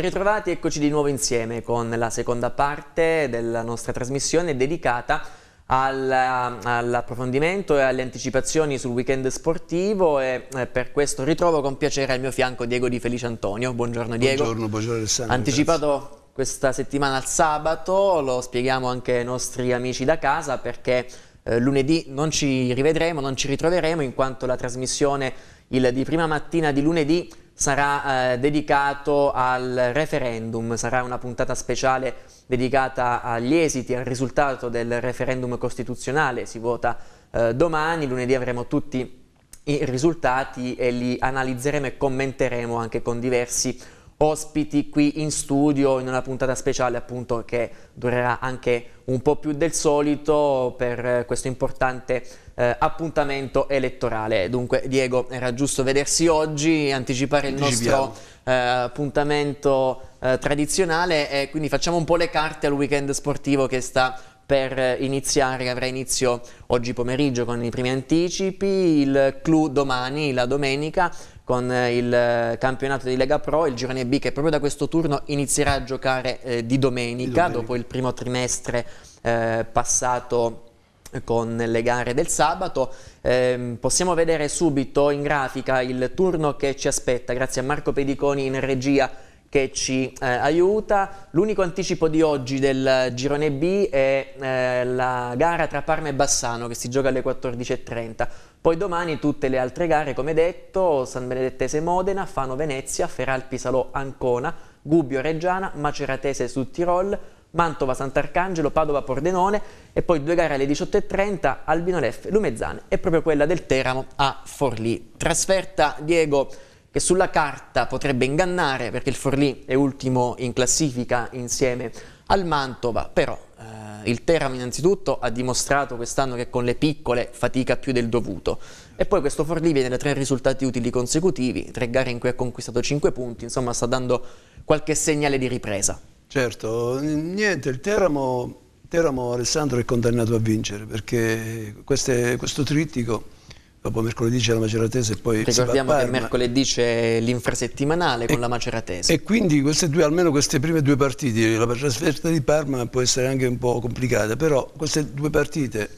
Ben ritrovati, eccoci di nuovo insieme con la seconda parte della nostra trasmissione dedicata eh, all'approfondimento e alle anticipazioni sul weekend sportivo e eh, per questo ritrovo con piacere al mio fianco Diego Di Felice Antonio. Buongiorno Diego. Buongiorno, buongiorno Alessandro. Anticipato grazie. questa settimana al sabato, lo spieghiamo anche ai nostri amici da casa perché eh, lunedì non ci rivedremo, non ci ritroveremo in quanto la trasmissione il, di prima mattina di lunedì sarà eh, dedicato al referendum, sarà una puntata speciale dedicata agli esiti, al risultato del referendum costituzionale, si vota eh, domani, lunedì avremo tutti i risultati e li analizzeremo e commenteremo anche con diversi ospiti qui in studio in una puntata speciale appunto che durerà anche un po' più del solito per eh, questo importante eh, appuntamento elettorale. Dunque Diego era giusto vedersi oggi, anticipare il nostro eh, appuntamento eh, tradizionale e quindi facciamo un po' le carte al weekend sportivo che sta per eh, iniziare, avrà inizio oggi pomeriggio con i primi anticipi, il clou domani, la domenica, con eh, il eh, campionato di Lega Pro, il girone B che proprio da questo turno inizierà a giocare eh, di, domenica, di, domenica, dopo il primo trimestre eh, passato con le gare del sabato. Eh, possiamo vedere subito in grafica il turno che ci aspetta, grazie a Marco Pediconi in regia che ci eh, aiuta. L'unico anticipo di oggi del girone B è eh, la gara tra Parma e Bassano che si gioca alle 14.30. Poi domani tutte le altre gare, come detto, San Benedettese Modena, Fano Venezia, Feralpi Salò Ancona, Gubbio Reggiana, Maceratese su Tirol, Mantova Sant'Arcangelo, Padova Pordenone e poi due gare alle 18.30 Albino Leff Lumezzane e proprio quella del Teramo a Forlì. Trasferta Diego che sulla carta potrebbe ingannare perché il Forlì è ultimo in classifica insieme al Mantova, però eh, il Teramo innanzitutto ha dimostrato quest'anno che con le piccole fatica più del dovuto e poi questo Forlì viene da tre risultati utili consecutivi, tre gare in cui ha conquistato 5 punti, insomma sta dando qualche segnale di ripresa. Certo, niente, il Teramo, Teramo Alessandro è condannato a vincere perché queste, questo trittico dopo mercoledì c'è la Maceratese e poi Ricordiamo che mercoledì c'è l'infrasettimanale con e, la Maceratese. E quindi queste due, almeno queste prime due partite, la trasferta di Parma può essere anche un po' complicata, però queste due partite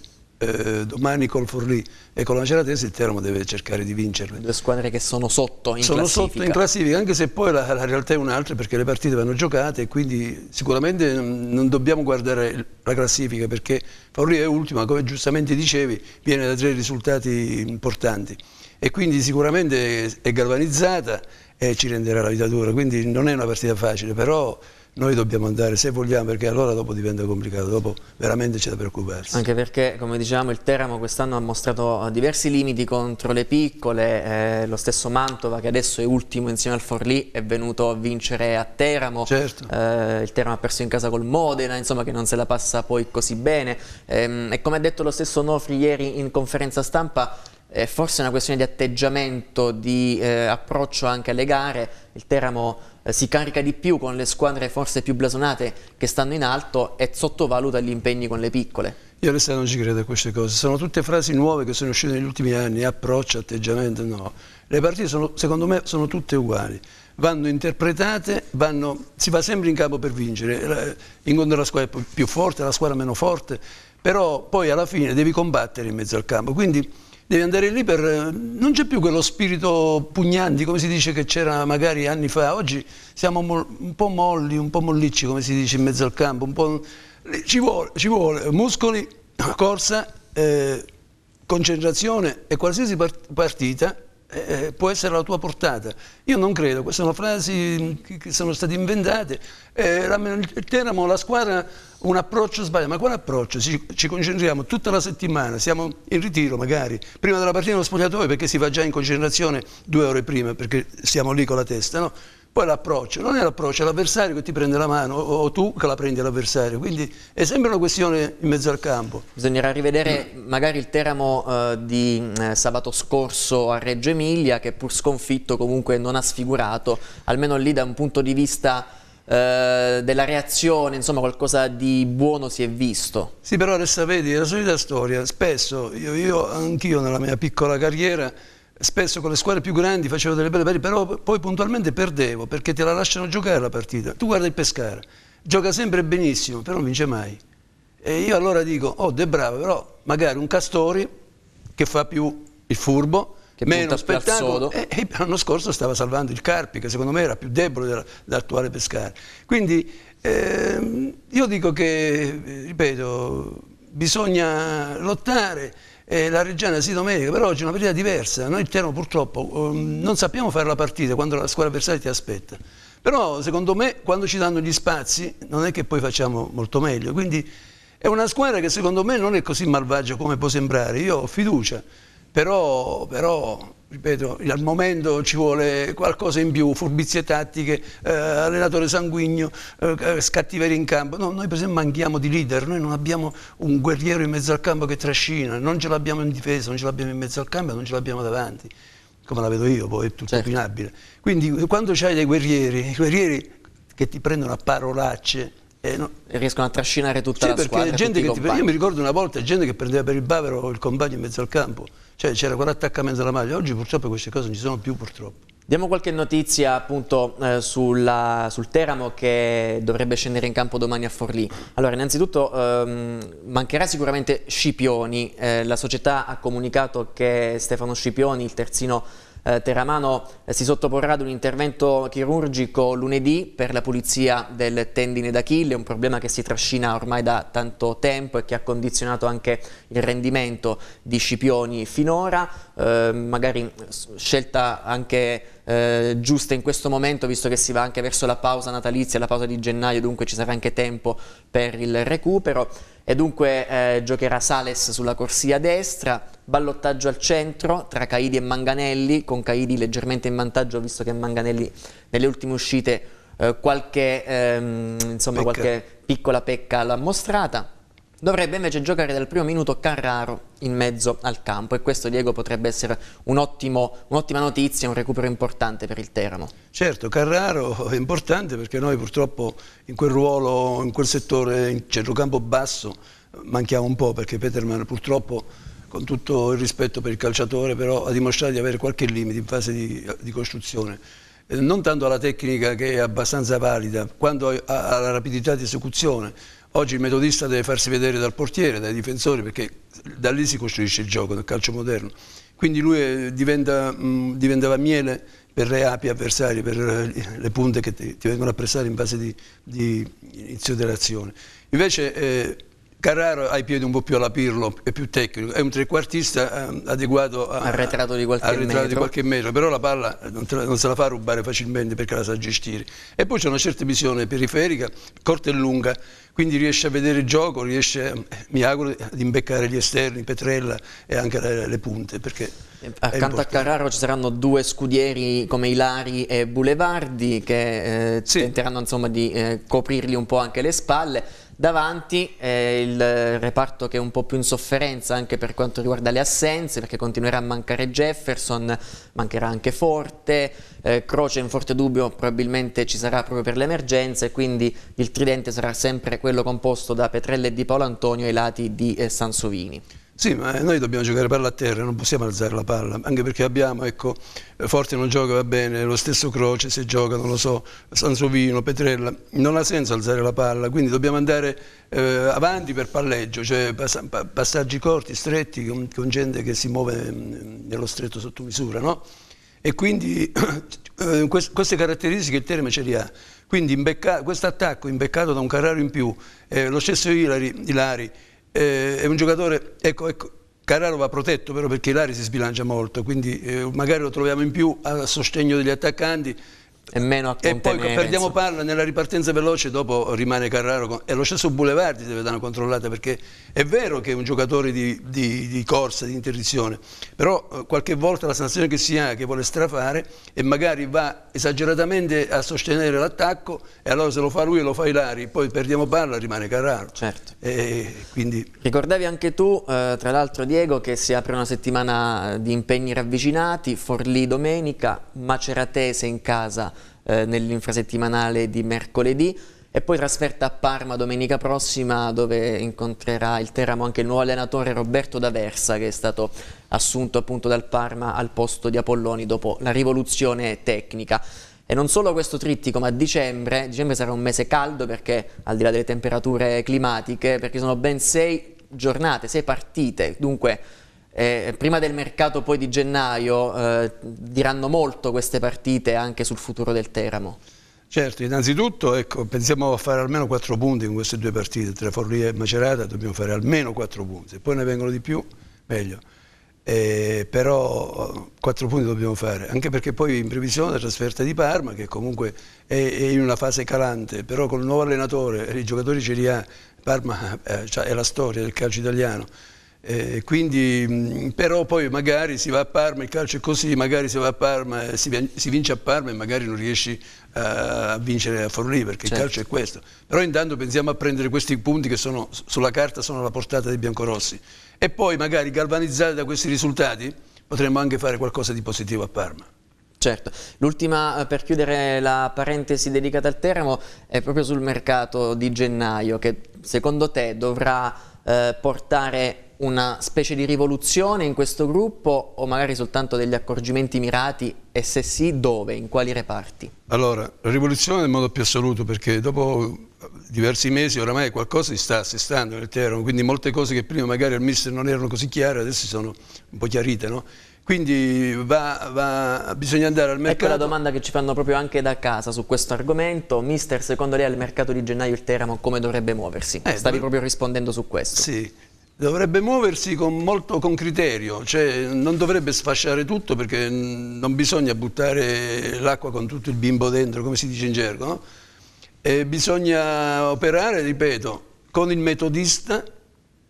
eh, domani col Forlì e con la Ceratese il Teramo deve cercare di vincerle. Due squadre che sono sotto in sono classifica. Sono sotto in classifica, anche se poi la, la realtà è un'altra perché le partite vanno giocate e quindi sicuramente non dobbiamo guardare la classifica perché Forlì è ultima, come giustamente dicevi, viene da tre risultati importanti e quindi sicuramente è galvanizzata e ci renderà la vita dura, quindi non è una partita facile, però noi dobbiamo andare se vogliamo perché allora dopo diventa complicato, dopo veramente c'è da preoccuparsi. Anche perché come dicevamo il Teramo quest'anno ha mostrato eh, diversi limiti contro le piccole, eh, lo stesso Mantova che adesso è ultimo insieme al Forlì è venuto a vincere a Teramo, certo. eh, il Teramo ha perso in casa col Modena insomma che non se la passa poi così bene eh, e come ha detto lo stesso Nofri ieri in conferenza stampa eh, forse è una questione di atteggiamento, di eh, approccio anche alle gare, il Teramo eh, si carica di più con le squadre forse più blasonate che stanno in alto e sottovaluta gli impegni con le piccole. Io adesso non ci credo a queste cose, sono tutte frasi nuove che sono uscite negli ultimi anni, approccio, atteggiamento, no. Le partite sono, secondo me sono tutte uguali, vanno interpretate, vanno, si va sempre in campo per vincere, eh, incontra la squadra più forte, la squadra meno forte, però poi alla fine devi combattere in mezzo al campo, quindi devi andare lì per... Eh, non c'è più quello spirito pugnanti, come si dice che c'era magari anni fa, oggi siamo un po' molli, un po' mollicci, come si dice in mezzo al campo, ci vuole, ci vuole, muscoli, corsa, eh, concentrazione e qualsiasi partita eh, eh, può essere alla tua portata. Io non credo, queste sono frasi che sono state inventate. Eh, il Teramo, la squadra, un approccio sbagliato. Ma quale approccio? Ci, ci, concentriamo tutta la settimana, siamo in ritiro magari, prima della partita nello spogliatoio perché si va già in concentrazione due ore prima perché siamo lì con la testa, no? Poi l'approccio, non è l'approccio, è l'avversario che ti prende la mano o, tu che la prendi l'avversario, quindi è sempre una questione in mezzo al campo. Bisognerà rivedere magari il Teramo eh, di eh, sabato scorso a Reggio Emilia che pur sconfitto comunque non ha sfigurato, almeno lì da un punto di vista eh, della reazione, insomma qualcosa di buono si è visto. Sì, però adesso vedi, la solita storia, spesso io, io anch'io nella mia piccola carriera spesso con le squadre più grandi facevo delle belle partite, però poi puntualmente perdevo perché te la lasciano giocare la partita. Tu guarda il Pescara, gioca sempre benissimo, però non vince mai. E io allora dico, oh De Bravo, però magari un Castori che fa più il furbo, che meno spettacolo. E, e, eh, eh, l'anno scorso stava salvando il Carpi, che secondo me era più debole dell'attuale Pescara. Quindi ehm, io dico che, eh, ripeto, bisogna lottare eh, la Reggiana sì domenica, però oggi è una partita diversa, noi il terreno purtroppo eh, non sappiamo fare la partita quando la squadra avversaria ti aspetta, però secondo me quando ci danno gli spazi non è che poi facciamo molto meglio, quindi è una squadra che secondo me non è così malvagia come può sembrare, io ho fiducia, però, però ripeto, al momento ci vuole qualcosa in più, furbizie tattiche, eh, allenatore sanguigno, eh, eh scattiveria in campo. No, noi per esempio manchiamo di leader, noi non abbiamo un guerriero in mezzo al campo che trascina, non ce l'abbiamo in difesa, non ce l'abbiamo in mezzo al campo, non ce l'abbiamo davanti, come la vedo io, poi è tutto certo. opinabile. Quindi quando c'hai dei guerrieri, i guerrieri che ti prendono a parolacce, eh, no. riescono a trascinare tutta sì, la squadra gente che ti, io mi ricordo una volta gente che prendeva per il bavero il compagno in mezzo al campo cioè c'era 40 attaccamenti alla maglia oggi purtroppo queste cose non ci sono più purtroppo Diamo qualche notizia appunto eh, sulla, sul Teramo che dovrebbe scendere in campo domani a Forlì. Allora innanzitutto ehm, mancherà sicuramente Scipioni, eh, la società ha comunicato che Stefano Scipioni, il terzino eh, Terramano eh, si sottoporrà ad un intervento chirurgico lunedì per la pulizia del tendine d'Achille, un problema che si trascina ormai da tanto tempo e che ha condizionato anche il rendimento di Scipioni finora, eh, magari scelta anche eh, giusta in questo momento visto che si va anche verso la pausa natalizia, la pausa di gennaio, dunque ci sarà anche tempo per il recupero. E dunque eh, giocherà Sales sulla corsia destra, ballottaggio al centro tra Caidi e Manganelli, con Caidi leggermente in vantaggio visto che Manganelli nelle ultime uscite eh, qualche, ehm, insomma, qualche piccola pecca l'ha mostrata. Dovrebbe invece giocare dal primo minuto Carraro in mezzo al campo e questo Diego potrebbe essere un'ottima un notizia, un recupero importante per il Teramo. Certo, Carraro è importante perché noi purtroppo in quel ruolo, in quel settore, in centrocampo basso, manchiamo un po' perché Peterman purtroppo con tutto il rispetto per il calciatore però ha dimostrato di avere qualche limite in fase di, di costruzione eh, non tanto alla tecnica che è abbastanza valida, quanto alla rapidità di esecuzione. Oggi il metodista deve farsi vedere dal portiere, dai difensori, perché da lì si costruisce il gioco del calcio moderno. Quindi lui eh, diventa, mm, diventava miele per le api avversarie, per eh, le punte che ti, ti vengono a pressare in fase di, di inizio dell'azione. Invece eh, Carraro ha i piedi un po' più alla Pirlo, è più tecnico, è un trequartista ehm, adeguato a, arretrato di qualche, arretrato metro. Di qualche metro, però la palla non, la, non, se la fa rubare facilmente perché la sa gestire. E poi c'è una certa visione periferica, corta e lunga, quindi riesce a vedere il gioco, riesce, eh, mi auguro, ad imbeccare gli esterni, Petrella e anche le, le punte. Eh, accanto a Carraro ci saranno due scudieri come Ilari e Boulevardi che eh, sì. tenteranno insomma, di eh, coprirgli un po' anche le spalle Davanti eh, il reparto che è un po' più in sofferenza anche per quanto riguarda le assenze, perché continuerà a mancare Jefferson, mancherà anche Forte, eh, Croce in forte dubbio probabilmente ci sarà proprio per le emergenze, quindi il tridente sarà sempre quello composto da Petrella e Di Paolo Antonio ai lati di eh, Sansovini. Sì, ma noi dobbiamo giocare palla a terra, non possiamo alzare la palla, anche perché abbiamo, ecco, Forte non gioca va bene, lo stesso Croce se gioca, non lo so, Sansovino, Petrella, non ha senso alzare la palla, quindi dobbiamo andare eh, avanti per palleggio, cioè pass passaggi corti, stretti, con, con, gente che si muove mm, nello stretto sotto misura, no? E quindi eh, queste caratteristiche il Terme ce li ha. Quindi questo attacco imbeccato da un Carraro in più, eh, lo stesso Ilari, Ilari eh, è un giocatore, ecco, ecco, Carraro va protetto però perché Lari si sbilancia molto, quindi eh, magari lo troviamo in più a sostegno degli attaccanti, è meno E poi perdiamo palla nella ripartenza veloce, dopo rimane Carraro con... e lo stesso Boulevardi deve dare una controllata perché è vero che è un giocatore di, di, di corsa, di interdizione, però eh, qualche volta la sensazione che si ha che vuole strafare e magari va esageratamente a sostenere l'attacco e allora se lo fa lui e lo fa Ilari, poi perdiamo palla rimane Carraro. Certo. E, quindi... Ricordavi anche tu, eh, tra l'altro Diego, che si apre una settimana di impegni ravvicinati, Forlì domenica, Maceratese in casa eh, nell'infrasettimanale di mercoledì e poi trasferta a Parma domenica prossima dove incontrerà il Teramo anche il nuovo allenatore Roberto D'Aversa che è stato assunto appunto dal Parma al posto di Apolloni dopo la rivoluzione tecnica. E non solo questo trittico, ma a dicembre, dicembre sarà un mese caldo perché al di là delle temperature climatiche, perché sono ben sei giornate, sei partite, dunque eh, prima del mercato poi di gennaio eh, diranno molto queste partite anche sul futuro del Teramo. Certo, innanzitutto ecco, pensiamo a fare almeno 4 punti in queste due partite, tra Forlì e Macerata dobbiamo fare almeno 4 punti, poi ne vengono di più, meglio. Eh, però 4 eh, punti dobbiamo fare, anche perché poi in previsione la trasferta di Parma, che comunque è, è in una fase calante, però con il nuovo allenatore, i giocatori ce li ha, Parma eh, cioè è la storia del calcio italiano, eh, quindi, mm, però poi magari si va a Parma, il calcio è così, magari si va a Parma, eh, si, si vince a Parma e magari non riesci a, a vincere a Forlì perché certo. il calcio è questo. Però intanto pensiamo a prendere questi punti che sono, sulla carta sono alla portata dei biancorossi e poi magari galvanizzati da questi risultati potremmo anche fare qualcosa di positivo a Parma. Certo, l'ultima eh, per chiudere la parentesi dedicata al Teramo è proprio sul mercato di gennaio che secondo te dovrà eh, portare una specie di rivoluzione in questo gruppo o magari soltanto degli accorgimenti mirati e se sì dove, in quali reparti? Allora, la rivoluzione nel modo più assoluto perché dopo diversi mesi oramai qualcosa si sta assestando nel all'interno, quindi molte cose che prima magari al mister non erano così chiare adesso sono un po' chiarite, no? Quindi va, va, bisogna andare al mercato. Ecco la domanda che ci fanno proprio anche da casa su questo argomento. Mister, secondo lei al mercato di gennaio il Teramo come dovrebbe muoversi? Eh, Stavi proprio rispondendo su questo. Sì, dovrebbe muoversi con, molto, con criterio, cioè non dovrebbe sfasciare tutto perché non bisogna buttare l'acqua con tutto il bimbo dentro, come si dice in gergo, no? e bisogna operare, ripeto, con il metodista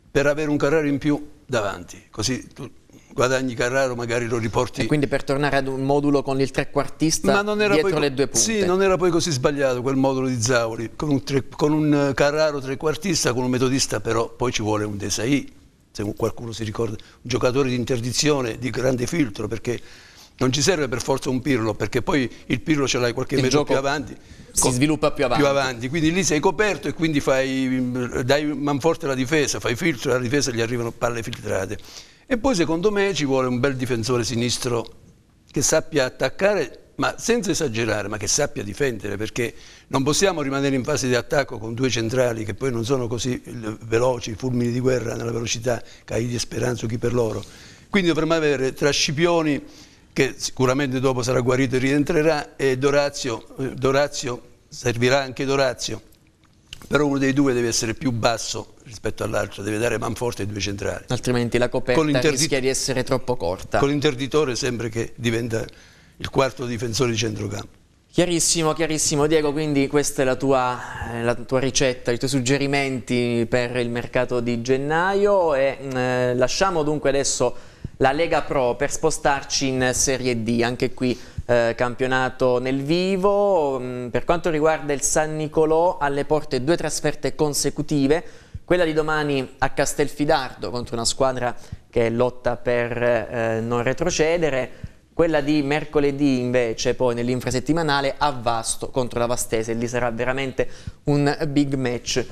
per avere un carrello in più davanti, così tu guadagni Carraro magari lo riporti. E quindi per tornare ad un modulo con il trequartista dietro poi, le due punte. Sì, non era poi così sbagliato quel modulo di Zauri, con un, tre, con un Carraro trequartista, con un metodista però poi ci vuole un Desai, se qualcuno si ricorda, un giocatore di interdizione, di grande filtro, perché non ci serve per forza un Pirlo, perché poi il Pirlo ce l'hai qualche il metro più avanti. Si con, sviluppa più avanti. più avanti. Quindi lì sei coperto e quindi fai, dai manforte alla difesa, fai filtro, alla difesa gli arrivano palle filtrate. E poi secondo me ci vuole un bel difensore sinistro che sappia attaccare ma senza esagerare, ma che sappia difendere, perché non possiamo rimanere in fase di attacco con due centrali che poi non sono così eh, veloci, fulmini di guerra nella velocità, Caidi e Speranzo, chi per loro. Quindi dovremmo avere tra Scipioni, che sicuramente dopo sarà guarito e rientrerà, e Dorazio, eh, Dorazio servirà anche Dorazio, però uno dei due deve essere più basso rispetto all'altro, deve dare manforte ai due centrali. Altrimenti la coperta rischia di essere troppo corta. Con l'interditore sembra che diventa il quarto difensore di centrocampo. Chiarissimo, chiarissimo Diego, quindi questa è la tua, eh, la tua, ricetta, i tuoi suggerimenti per il mercato di gennaio e mm, eh, lasciamo dunque adesso la Lega Pro per spostarci in Serie D, anche qui eh, campionato nel vivo, mm, per quanto riguarda il San Nicolò alle porte due trasferte consecutive, quella di domani a Castelfidardo contro una squadra che lotta per eh, non retrocedere, quella di mercoledì invece poi nell'infrasettimanale a Vasto contro la Vastese, lì sarà veramente un big match.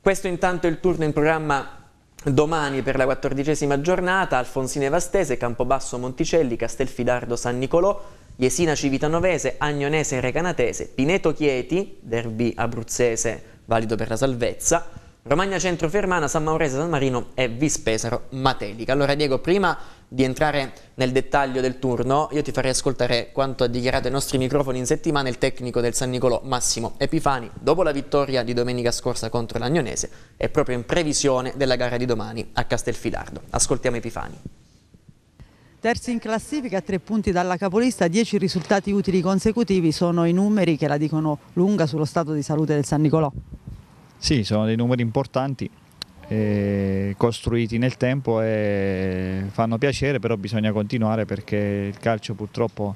Questo intanto è il turno in programma Domani per la quattordicesima giornata Alfonsine Vastese, Campobasso Monticelli, Castelfidardo San Nicolò, Jesina Civitanovese, Agnonese Recanatese, Pineto Chieti, derby abruzzese valido per la salvezza, Romagna Centro Fermana, San Maurese, San Marino e Vispesaro Matelica. Allora Diego, prima di entrare nel dettaglio del turno, io ti farei ascoltare quanto ha dichiarato ai nostri microfoni in settimana il tecnico del San Nicolò Massimo Epifani dopo la vittoria di domenica scorsa contro l'Agnonese e proprio in previsione della gara di domani a Castelfidardo. Ascoltiamo Epifani. Terzi in classifica, tre punti dalla capolista, dieci risultati utili consecutivi sono i numeri che la dicono lunga sullo stato di salute del San Nicolò. Sì, sono dei numeri importanti eh, costruiti nel tempo e fanno piacere, però bisogna continuare perché il calcio purtroppo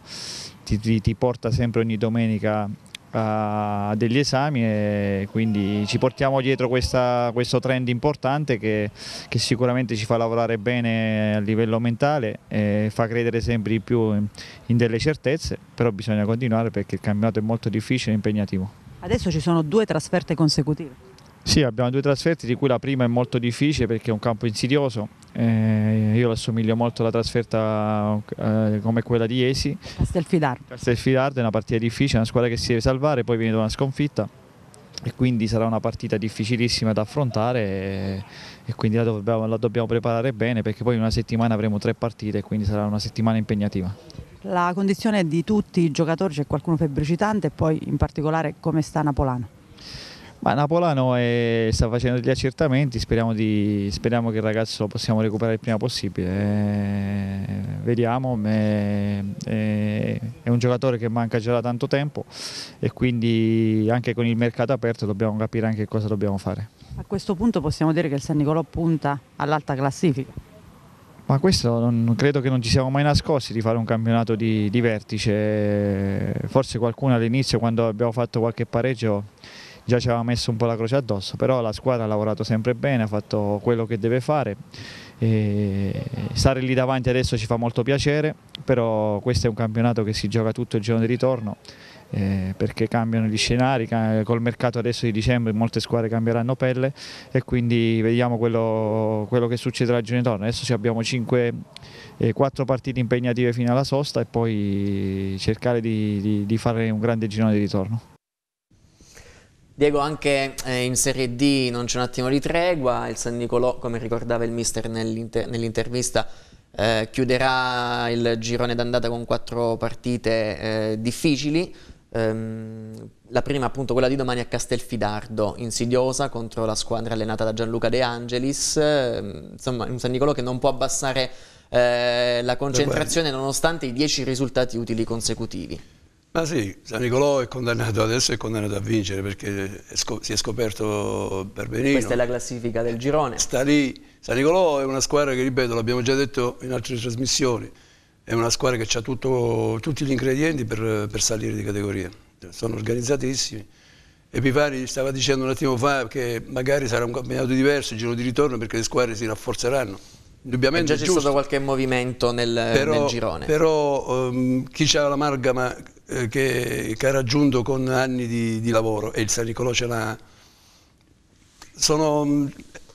ti, ti, ti, porta sempre ogni domenica a degli esami e quindi ci portiamo dietro questa, questo trend importante che, che, sicuramente ci fa lavorare bene a livello mentale e fa credere sempre di più in, in delle certezze, però bisogna continuare perché il campionato è molto difficile e impegnativo. Adesso ci sono due trasferte consecutive. Sì, abbiamo due trasferte di cui la prima è molto difficile perché è un campo insidioso. Eh, io l'assomiglio molto alla trasferta eh, come quella di Esi. Castelfidardo. Castelfidardo è una partita difficile, una squadra che si deve salvare, poi viene da una sconfitta e quindi sarà una partita difficilissima da affrontare e, e quindi la dobbiamo, la dobbiamo preparare bene perché poi in una settimana avremo tre partite e quindi sarà una settimana impegnativa. La condizione di tutti i giocatori, c'è qualcuno febbricitante e poi in particolare come sta Napolano? Ma Napolano è, eh, sta facendo degli accertamenti, speriamo, di, speriamo, che il ragazzo lo possiamo recuperare il prima possibile. Eh, vediamo, è, eh, è, eh, è, un giocatore che manca già da tanto tempo e quindi anche con il mercato aperto dobbiamo capire anche cosa dobbiamo fare. A questo punto possiamo dire che il San Nicolò punta all'alta classifica? Ma questo non, credo che non ci siamo mai nascosti di fare un campionato di, di vertice, forse qualcuno all'inizio quando abbiamo fatto qualche pareggio già ci aveva messo un po' la croce addosso, però la squadra ha lavorato sempre bene, ha fatto quello che deve fare. E stare lì davanti adesso ci fa molto piacere, però questo è un campionato che si gioca tutto il giorno di ritorno eh, perché cambiano gli scenari, col mercato adesso di dicembre molte squadre cambieranno pelle e quindi vediamo quello, quello che succederà il giorno intorno. Adesso abbiamo 5, eh, 4 partite impegnative fino alla sosta e poi cercare di, di, di fare un grande girone di ritorno. Diego, anche eh, in Serie D non c'è un attimo di tregua, il San Nicolò, come ricordava il mister nell'intervista, eh, chiuderà il girone d'andata con quattro partite eh, difficili, ehm, la prima appunto quella di domani a Castelfidardo, insidiosa contro la squadra allenata da Gianluca De Angelis, ehm, insomma un San Nicolò che non può abbassare eh, la concentrazione nonostante i dieci risultati utili consecutivi. Ma sì, San Nicolò è condannato adesso è condannato a vincere perché si è scoperto per benissimo. Questa è la classifica del girone. Sta lì, San Nicolò è una squadra che, ripeto, l'abbiamo già detto in altre trasmissioni, è una squadra che ha tutto, tutti gli ingredienti per, per, salire di categoria. Sono organizzatissimi. E Pipari stava dicendo un attimo fa che magari sarà un campionato diverso il giro di ritorno perché le squadre si rafforzeranno. Indubbiamente e già c'è stato qualche movimento nel, però, nel girone. Però um, chi ha l'amalgama eh, che, che, ha raggiunto con anni di, di lavoro e il San Nicolò ce l'ha. Sono, mm,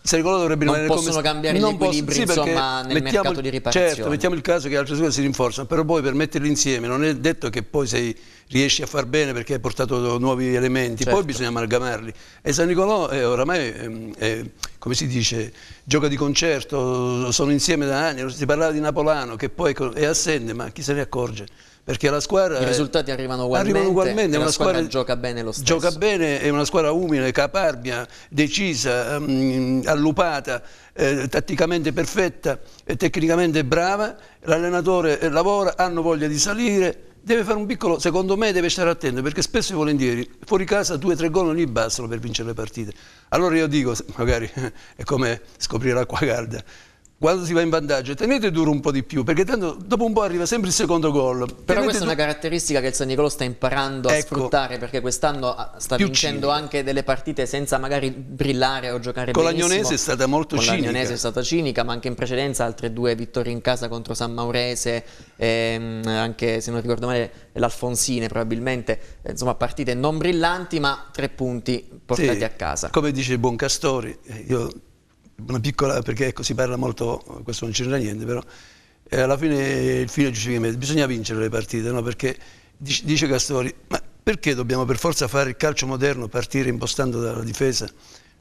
se ricordo dovrebbe rimanere non possono come... cambiare non gli equilibri posso, sì, insomma, nel mercato di riparazione certo, mettiamo il caso che altre scuole si rinforzano però poi per metterli insieme non è detto che poi sei, riesci a far bene perché hai portato nuovi elementi certo. poi bisogna amalgamarli e San Nicolò eh, oramai eh, eh, come si dice gioca di concerto sono insieme da anni si parlava di Napolano che poi è assente ma chi se ne accorge perché la squadra... I risultati arrivano ugualmente, arrivano ugualmente una squadra, squadra, gioca bene lo stesso. Gioca bene, è una squadra umile, caparbia, decisa, um, allupata, eh, tatticamente perfetta, tecnicamente brava, l'allenatore eh, lavora, hanno voglia di salire, deve fare un piccolo, secondo me deve stare attento perché spesso e volentieri fuori casa due o tre gol non gli bastano per vincere le partite. Allora io dico, magari è come scoprire l'acqua calda, quando si va in vantaggio, tenete duro un po' di più, perché tanto dopo un po' arriva sempre il secondo gol. Però tenete questa è una caratteristica che il San Nicolò sta imparando a ecco, sfruttare, perché quest'anno ah, sta vincendo cinica. anche delle partite senza magari brillare o giocare Con benissimo. l'Agnonese è stata molto Con cinica. Con l'Agnonese è stata cinica, ma anche in precedenza altre due vittorie in casa contro San Maurese, e ehm, anche se non ricordo male l'Alfonsine probabilmente, eh, insomma partite non brillanti ma tre punti portati sì, a casa. Come dice il buon Castori, eh, io una piccola, perché ecco, si parla molto, questo non c'entra niente, però eh, alla fine il fine giustifica me, bisogna vincere le partite, no? perché dice, dice Castori, ma perché dobbiamo per forza fare il calcio moderno, partire impostando dalla difesa?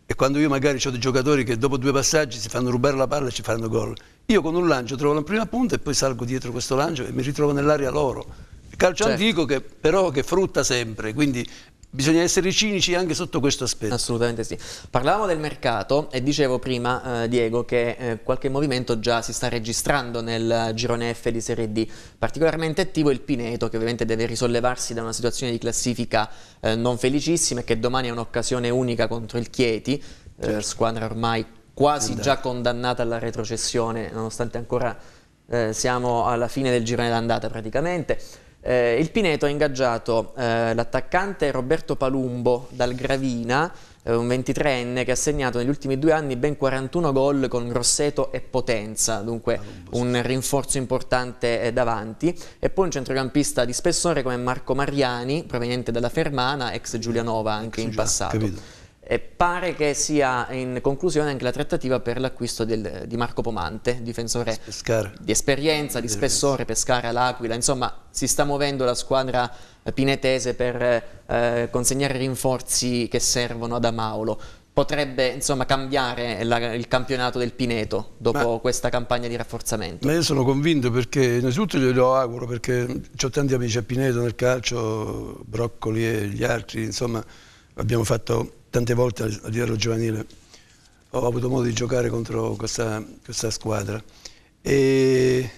E quando io magari ho dei giocatori che dopo due passaggi si fanno rubare la palla e ci fanno gol, io con un lancio trovo la prima punta e poi salgo dietro questo lancio e mi ritrovo nell'area loro. Il calcio certo. antico che però che frutta sempre, quindi Bisogna essere cinici anche sotto questo aspetto. Assolutamente sì. Parlavamo del mercato e dicevo prima, eh, Diego, che eh, qualche movimento già si sta registrando nel girone F di Serie D. Particolarmente attivo il Pineto, che ovviamente deve risollevarsi da una situazione di classifica eh, non felicissima e che domani è un'occasione unica contro il Chieti, eh, certo. squadra ormai quasi Andate. già condannata alla retrocessione, nonostante ancora eh, siamo alla fine del girone d'andata praticamente. Eh, il Pineto ha ingaggiato eh, l'attaccante Roberto Palumbo dal Gravina, eh, un 23enne che ha segnato negli ultimi due anni ben 41 gol con Grosseto e Potenza, dunque Palumbo, un sì. rinforzo importante eh, davanti. E poi un centrocampista di spessore come Marco Mariani, proveniente dalla Fermana, ex Giulianova anche ex in Giuliano, passato. Capito. E pare che sia in conclusione anche la trattativa per l'acquisto di Marco Pomante, difensore Pescara. di esperienza, di spessore, Pescara, L'Aquila, insomma si sta muovendo la squadra eh, pinetese per eh, consegnare rinforzi che servono ad Amaulo. Potrebbe insomma, cambiare la, il campionato del Pineto dopo ma, questa campagna di rafforzamento? Ma io sono convinto perché innanzitutto glielo auguro perché ho tanti amici a Pineto nel calcio, Broccoli e gli altri, insomma abbiamo fatto tante volte a livello giovanile ho avuto modo di giocare contro questa, questa squadra. E,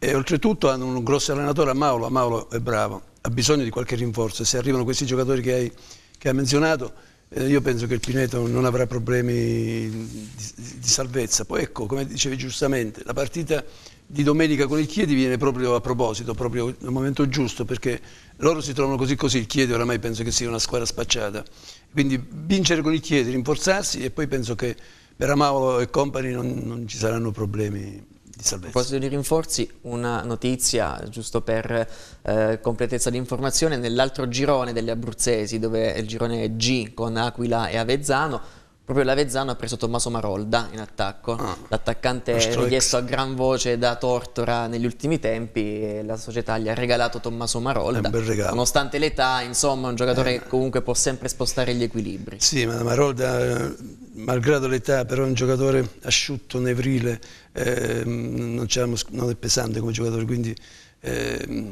e, oltretutto hanno un grosso allenatore a Maolo, a Maolo è bravo, ha bisogno di qualche rinforzo. Se arrivano questi giocatori che hai, che hai menzionato, eh, io penso che il Pineto non avrà problemi di, di, salvezza. Poi ecco, come dicevi giustamente, la partita di Domenica con il Chiedi viene proprio a proposito, proprio nel momento giusto, perché loro si trovano così così, il Chiedi oramai penso che sia una squadra spacciata. Quindi vincere con il Chiedi, rinforzarsi e poi penso che per Amavolo e compagni non, non ci saranno problemi di salvezza. a proposito di rinforzi, una notizia giusto per eh, completezza di informazione, nell'altro girone delle abruzzesi, dove è il girone G con Aquila e Avezzano, Proprio l'Avezzano ha preso Tommaso Marolda in attacco, ah, l'attaccante richiesto a gran voce da Tortora negli ultimi tempi e la società gli ha regalato Tommaso Marolda, nonostante l'età, insomma è un giocatore eh, che comunque può sempre spostare gli equilibri. Sì, ma Marolda, eh, malgrado l'età, però è un giocatore asciutto, nevrile, eh, non, non, è pesante come giocatore, quindi eh,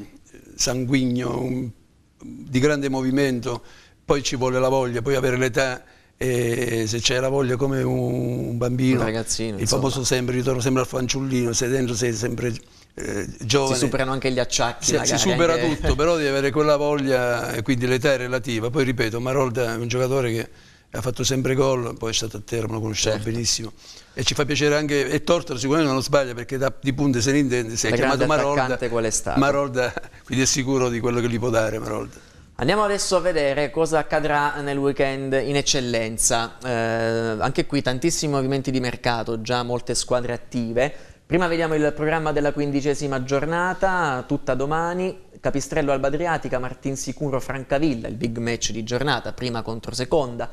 sanguigno, un, di grande movimento, poi ci vuole la voglia, poi avere l'età e se la voglia come un bambino, un ragazzino, il insomma. famoso sempre, ritorno sempre al fanciullino, sei dentro sei sempre eh, giovane. Si superano anche gli acciacchi. Si, si supera anche... tutto, però di avere quella voglia e quindi l'età è relativa. Poi ripeto, Marolda è un giocatore che ha fatto sempre gol, poi è stato a Teramo, lo conosciamo certo. benissimo. E ci fa piacere anche, e Tortora sicuramente non sbaglia perché da, di punte se ne intende, si è chiamato Marolda. Qual è stato. Marolda, quindi è sicuro di quello che gli può dare Marolda. Andiamo adesso a vedere cosa accadrà nel weekend in eccellenza. Eh, anche qui tantissimi movimenti di mercato, già molte squadre attive. Prima vediamo il programma della quindicesima giornata, tutta domani. Capistrello Alba Adriatica, Martin Sicuro Francavilla, il big match di giornata, prima contro seconda.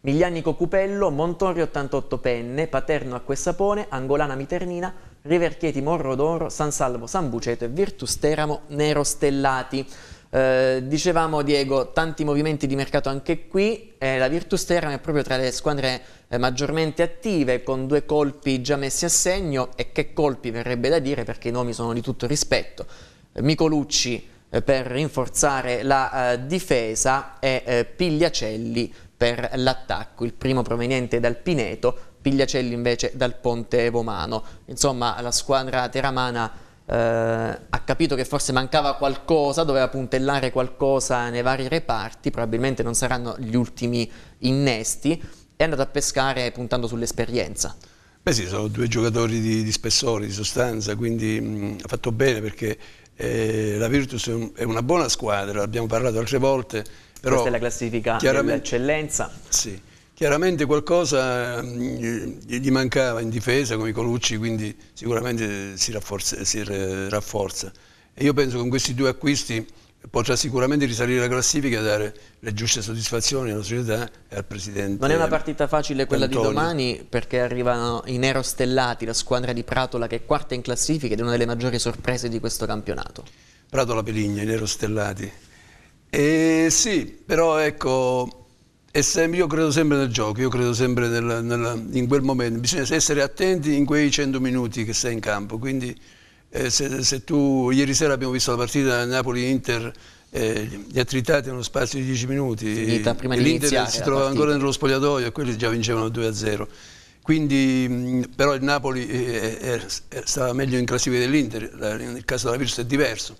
Miglianico Cupello, Montori 88 Penne, Paterno Acquessapone, Angolana Miternina, Riverchieti d'Oro, San Salvo San Buceto e Virtus Teramo Nero Stellati. Eh, dicevamo Diego, tanti movimenti di mercato anche qui, eh, la Virtus Teramo è proprio tra le squadre eh, maggiormente attive con due colpi già messi a segno e che colpi verrebbe da dire perché i nomi sono di tutto rispetto. Eh, Micolucci eh, per rinforzare la difesa e Pigliacelli per l'attacco, il primo proveniente dal Pineto, Pigliacelli invece dal Ponte Vomano. Insomma la squadra teramana eh, ha capito che forse mancava qualcosa, doveva puntellare qualcosa nei vari reparti, probabilmente non saranno gli ultimi innesti, è andato a pescare puntando sull'esperienza. Beh sì, sono due giocatori di, di spessore, di sostanza, quindi mh, ha fatto bene perché eh, la Virtus è una buona squadra, l'abbiamo parlato altre volte. Però Questa è la classifica dell'eccellenza. Sì, Chiaramente qualcosa ehm, gli mancava in difesa come Colucci, quindi sicuramente si rafforza, si rafforza. E io penso che con questi due acquisti potrà sicuramente risalire la classifica e dare le giuste soddisfazioni alla società e al Presidente. Non è una partita facile quella Antonio. di domani perché arrivano i nero stellati, la squadra di Pratola che è quarta in classifica ed è una delle maggiori sorprese di questo campionato. Pratola Peligna, i nero stellati. Eh, sì, però ecco e se, io credo sempre nel gioco, io credo sempre nel, nel, in quel momento, bisogna essere attenti in quei 100 minuti che sei in campo, quindi eh, se, se, tu, ieri sera abbiamo visto la partita Napoli-Inter, eh, gli attritati nello spazio di 10 minuti, l'Inter si trovava ancora nello spogliatoio e quelli già vincevano 2-0. Quindi, mm, però il Napoli eh, eh, eh, eh, stava meglio in classifica dell'Inter, nel caso della Virtus è diverso.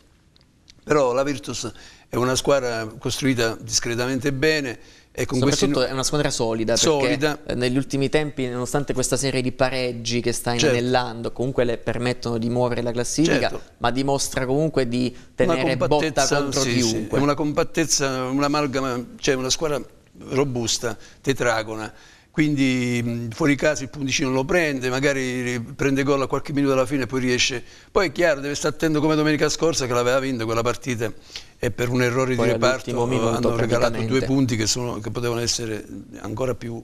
Però la Virtus è una squadra costruita discretamente bene, e con Soprattutto questi... è una squadra solida, solida. negli ultimi tempi, nonostante questa serie di pareggi che sta certo. inanellando, certo. comunque le permettono di muovere la classifica, certo. ma dimostra comunque di tenere botta contro sì, chiunque. Sì, una compattezza, un'amalgama, cioè una squadra robusta, tetragona, quindi mm, fuori caso il punticino lo prende, magari prende gol a qualche minuto alla fine e poi riesce. Poi è chiaro, deve stare attento come domenica scorsa che l'aveva vinto quella partita e per un errore poi di reparto eh, hanno regalato due punti che, sono, che, potevano essere ancora più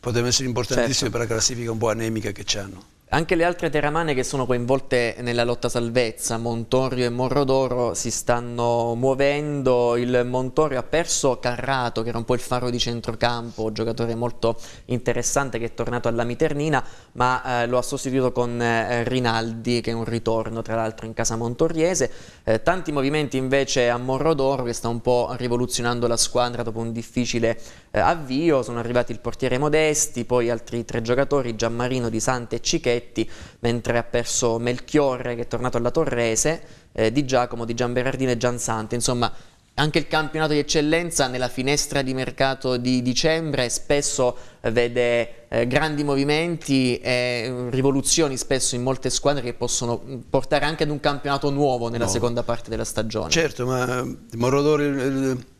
potevano essere importantissimi certo. per la classifica un po' anemica che hanno. Anche le altre teramane che sono coinvolte nella lotta salvezza, Montorio e Morrodoro, si stanno muovendo. Il Montorio ha perso Carrato, che era un po' il faro di centrocampo, giocatore molto interessante che è tornato alla Miternina, ma eh, lo ha sostituito con eh, Rinaldi, che è un ritorno tra l'altro in casa montoriese. Eh, tanti movimenti invece a Morrodoro, che sta un po' rivoluzionando la squadra dopo un difficile eh, avvio. Sono arrivati il portiere Modesti, poi altri tre giocatori, Giammarino, Di Sante e Cichetti Cetti, mentre ha perso Melchiorre che è tornato alla Torrese, eh, Di Giacomo, Di Gianberardino e Giansante, insomma anche il campionato di eccellenza nella finestra di mercato di dicembre spesso vede eh, grandi movimenti e mm, rivoluzioni spesso in molte squadre che possono portare anche ad un campionato nuovo nella no. seconda parte della stagione. Certo, ma Morodoro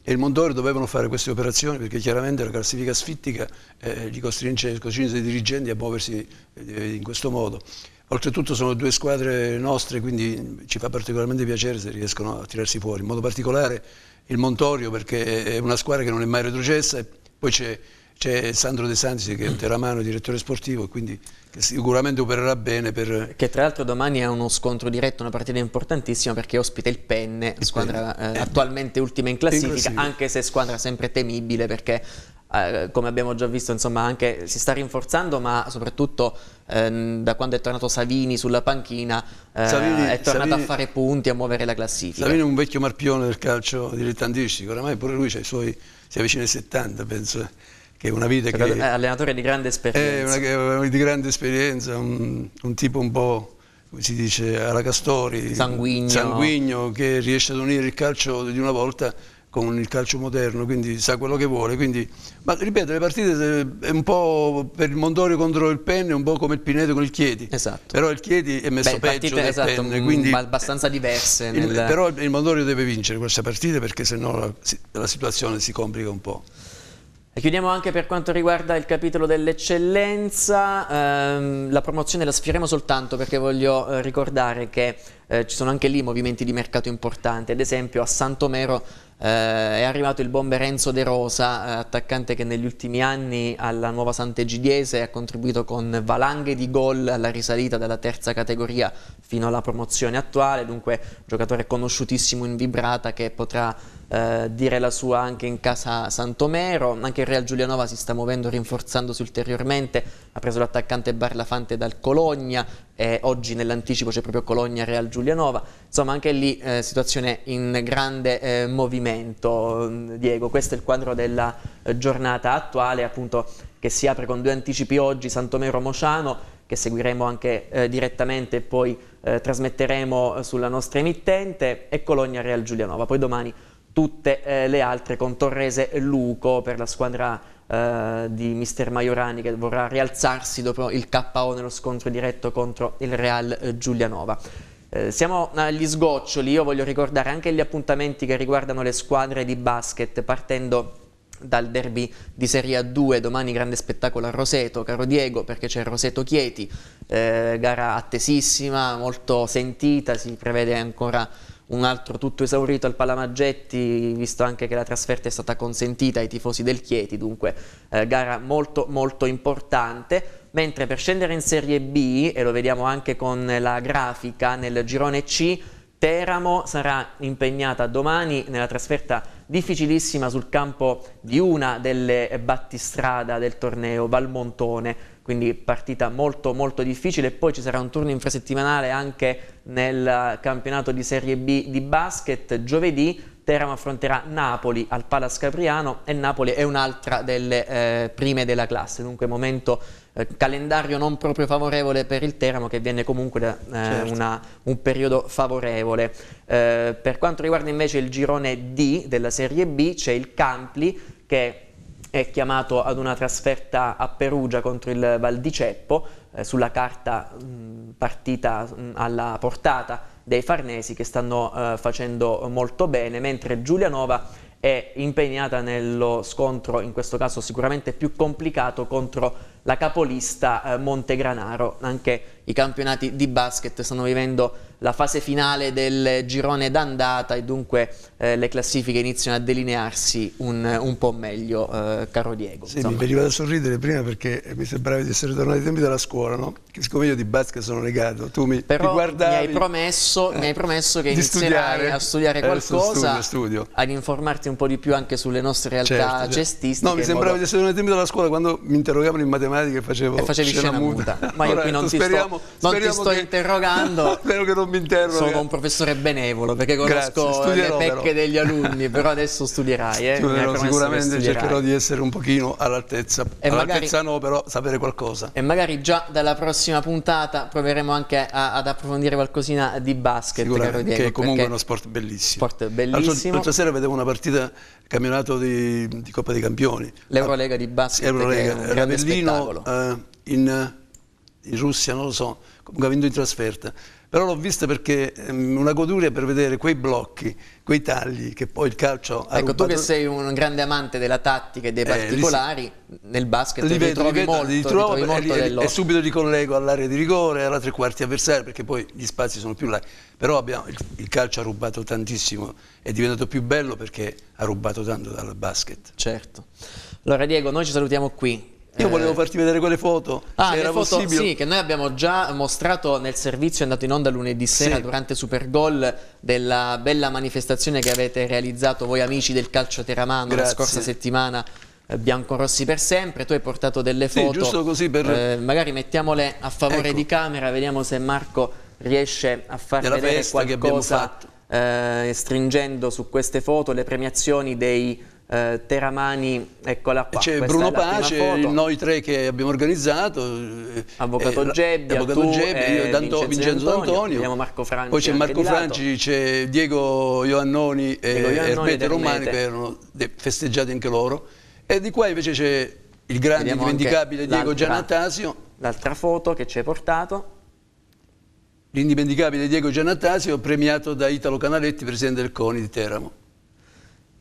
e il Mondoro dovevano fare queste operazioni perché chiaramente la classifica sfittica eh, li costringe, costringe i dirigenti a muoversi eh, in questo modo. Oltretutto sono due squadre nostre, quindi ci fa particolarmente piacere se riescono a tirarsi fuori, in modo particolare il Montorio perché è una squadra che non è mai retrocessa, e poi c'è c'è Sandro De Santis che è un teramano, direttore sportivo, quindi sicuramente opererà bene per... Che tra l'altro domani ha uno scontro diretto, una partita importantissima perché ospita il Penne, il squadra Penne. Eh, eh, attualmente ultima in classifica, in classifica, anche se squadra sempre temibile perché eh, come abbiamo già visto insomma anche si sta rinforzando ma soprattutto eh, da quando è tornato Savini sulla panchina eh, Savini, è tornato Savini, a fare punti, a muovere la classifica. Savini è un vecchio marpione del calcio dilettantistico, oramai pure lui i suoi, si avvicina ai 70 penso che è una vita cioè, che... Allenatore di grande esperienza. È una, eh, di grande esperienza, un, un tipo un po' come si dice, alla Castori, sanguigno. sanguigno. che riesce ad unire il calcio di una volta con il calcio moderno, quindi sa quello che vuole. Quindi... ma ripeto, le partite è un po' per il Mondorio contro il Penne, un po' come il Pineto con il Chieti. Esatto. Però il Chieti è messo Beh, peggio partite, esatto, Penne, mm, quindi abbastanza diverse. Nel... Il, però il Mondorio deve vincere queste partite perché sennò la, la situazione si complica un po'. E chiudiamo anche per quanto riguarda il capitolo dell'eccellenza, ehm, la promozione la sfioreremo soltanto perché voglio eh, ricordare che eh, ci sono anche lì movimenti di mercato importanti, ad esempio a Santomero eh, è arrivato il bomber Enzo De Rosa, eh, attaccante che negli ultimi anni alla Nuova Sant'Egidiese ha contribuito con valanghe di gol alla risalita dalla terza categoria fino alla promozione attuale, dunque giocatore conosciutissimo in Vibrata che potrà eh, dire la sua anche in casa Santomero, anche il Real Giulianova si sta muovendo rinforzandosi ulteriormente, ha preso l'attaccante Barlafante dal Cologna, eh, oggi nell'anticipo c'è proprio Cologna Real Giulianova, insomma anche lì eh, situazione in grande eh, movimento. Mm, Diego, questo è il quadro della eh, giornata attuale appunto che si apre con due anticipi oggi, Santomero Mociano che seguiremo anche eh, direttamente e poi eh, trasmetteremo sulla nostra emittente e Cologna Real Giulianova, poi domani tutte le altre con Torrese e Luco per la squadra eh, di mister Maiorani che vorrà rialzarsi dopo il KO nello scontro diretto contro il Real eh, Giulianova. Eh, siamo agli sgoccioli, io voglio ricordare anche gli appuntamenti che riguardano le squadre di basket partendo dal derby di Serie A2, domani grande spettacolo a Roseto, caro Diego, perché c'è Roseto Chieti, eh, gara attesissima, molto sentita, si prevede ancora un altro tutto esaurito al Palamaggetti, visto anche che la trasferta è stata consentita ai tifosi del Chieti, dunque eh, gara molto molto importante. Mentre per scendere in Serie B, e lo vediamo anche con la grafica nel girone C, Teramo sarà impegnata domani nella trasferta difficilissima sul campo di una delle battistrada del torneo, Valmontone quindi partita molto molto difficile. Poi ci sarà un turno infrasettimanale anche nel campionato di Serie B di basket. Giovedì Teramo affronterà Napoli al Palas Capriano e Napoli è un'altra delle eh, prime della classe, dunque momento eh, calendario non proprio favorevole per il Teramo che viene comunque da eh, certo. una, un periodo favorevole. Eh, per quanto riguarda invece il girone D della Serie B c'è il Campli che è chiamato ad una trasferta a Perugia contro il Valdiceppo, eh, sulla carta mh, partita mh, alla portata dei Farnesi che stanno eh, facendo molto bene, mentre Giulianova è impegnata nello scontro, in questo caso sicuramente più complicato, contro la capolista eh, Montegranaro. Anche i campionati di basket stanno vivendo la fase finale del girone d'andata e dunque eh, le classifiche iniziano a delinearsi un, un po' meglio, eh, caro Diego. Sì, insomma. mi veniva da sorridere prima perché mi sembrava di essere tornato ai tempi dalla scuola, no? Che siccome io di basket sono legato, tu mi, Però mi guardavi... mi hai promesso, mi hai promesso che inizierai studiare, a studiare eh, qualcosa, studio, studio. ad informarti un po' di più anche sulle nostre realtà certo, certo. cestistiche. No, mi sembrava modo... di essere tornato ai tempi della scuola quando mi interrogavano in matematica e facevo e facevi scena, scena muta. muta. Ma io qui non, ti, speriamo, sto, non ti sto che... interrogando. spero che non non mi interrogo. Sono un professore benevolo perché conosco le pecche però. degli alunni, però adesso studierai. Eh? Studierò, sicuramente studierai. cercherò di essere un pochino all'altezza. all'altezza magari, no, però sapere qualcosa. E magari già dalla prossima puntata proveremo anche a, ad approfondire qualcosina di basket, caro Diego. Che è comunque uno sport bellissimo. Sport bellissimo. L'altra sera vedevo una partita campionato di, di Coppa dei Campioni. L'Eurolega di basket. L'Eurolega. Era Bellino uh, in, in Russia, non lo so, comunque ha vinto in trasferta però l'ho vista perché ehm, una goduria per vedere quei blocchi, quei tagli che poi il calcio ha Ecco, rubato. tu che sei un grande amante della tattica e dei particolari, eh, li, nel basket li, vedo, li, vedo, molto, li trovo, li molto e, dello... e subito li collego all'area di rigore, alla tre quarti avversaria, perché poi gli spazi sono più là. Però abbiamo, il, il, calcio ha rubato tantissimo, è diventato più bello perché ha rubato tanto dal basket. Certo. Allora Diego, noi ci salutiamo qui. Io eh. volevo farti vedere quelle foto. Ah, era foto, possibile. Sì, che noi abbiamo già mostrato nel servizio è andato in onda lunedì sera sì. durante Supergol della bella manifestazione che avete realizzato voi amici del calcio Teramano Grazie. la scorsa settimana eh, biancorossi per sempre, tu hai portato delle foto, sì, giusto così per... eh, magari mettiamole a favore ecco. di camera, vediamo se Marco riesce a far Nella vedere qualcosa eh, stringendo su queste foto le premiazioni dei eh, Teramani, eccola qua. C'è Bruno Pace, noi tre che abbiamo organizzato. Eh, Avvocato eh, Gebbia, Avvocato Gebbia, io, Danto, Vincenzo, Vincenzo D'Antonio, Abbiamo Marco Franci. Poi c'è Marco Franci, c'è Diego Ioannoni e Erbete Romani che erano festeggiati anche loro. E di qua invece c'è il grande indimenticabile Diego Gianattasio. L'altra foto che ci hai portato. L'indimenticabile Diego Gianattasio premiato da Italo Canaletti, presidente del CONI di Teramo.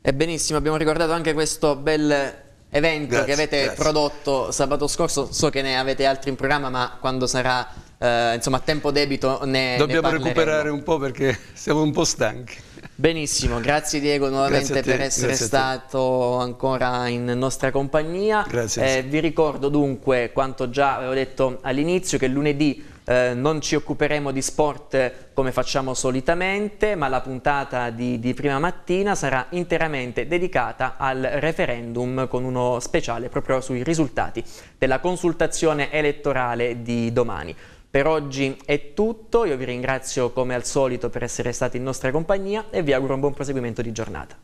E benissimo, abbiamo ricordato anche questo bel evento grazie, che avete grazie. prodotto sabato scorso. So che ne avete altri in programma, ma quando sarà eh, insomma, a tempo debito ne Dobbiamo ne recuperare un po' perché siamo un po' stanchi. Benissimo, grazie Diego nuovamente grazie per essere stato ancora in nostra compagnia. Eh, vi ricordo dunque quanto già avevo detto all'inizio che lunedì eh, non ci occuperemo di sport come facciamo solitamente, ma la puntata di, di prima mattina sarà interamente dedicata al referendum con uno speciale proprio sui risultati della consultazione elettorale di domani. Per oggi è tutto, io vi ringrazio come al solito per essere stati in nostra compagnia e vi auguro un buon proseguimento di giornata.